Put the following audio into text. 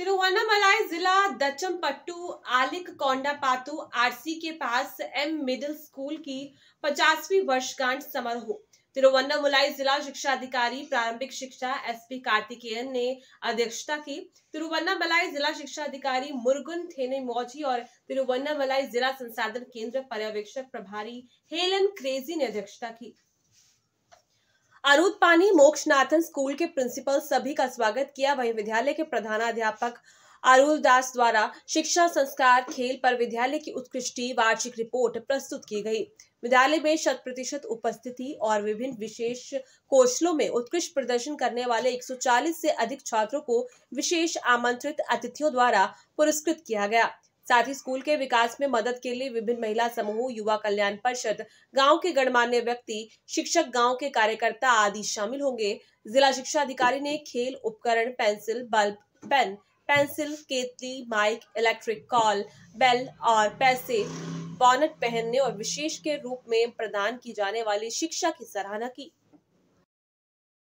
तिरुवन्नामलाई जिला दचमपट्टू आलिक कोंडापातू आरसी के पास एम मिडिल स्कूल की पचासवीं वर्षगांठ समारोह तिरुवन्नामलाई जिला शिक्षा अधिकारी प्रारंभिक शिक्षा एसपी कार्तिकेयन ने अध्यक्षता की तिरुवन्नामलाई जिला शिक्षा अधिकारी मुर्गुन थेने मौजी और तिरुवन्नामलाई जिला संसाधन केंद्र पर्यवेक्षक प्रभारी हेलन क्रेजी ने अध्यक्षता की अरुद पानी मोक्षनाथन स्कूल के प्रिंसिपल सभी का स्वागत किया वहीं विद्यालय के प्रधानाध्यापक अरुल दास द्वारा शिक्षा संस्कार खेल पर विद्यालय की उत्कृष्टि वार्षिक रिपोर्ट प्रस्तुत की गई विद्यालय में शत प्रतिशत उपस्थिति और विभिन्न विशेष कौशलों में उत्कृष्ट प्रदर्शन करने वाले 140 से अधिक छात्रों को विशेष आमंत्रित अतिथियों द्वारा पुरस्कृत किया गया साथ ही स्कूल के विकास में मदद के लिए विभिन्न महिला समूह युवा कल्याण परिषद गाँव के गणमान्य व्यक्ति शिक्षक गाँव के कार्यकर्ता आदि शामिल होंगे जिला शिक्षा अधिकारी ने खेल उपकरण पेंसिल बल्ब पेन पेंसिल केतली माइक इलेक्ट्रिक कॉल बेल और पैसे बॉनेट पहनने और विशेष के रूप में प्रदान की जाने वाली शिक्षा की सराहना की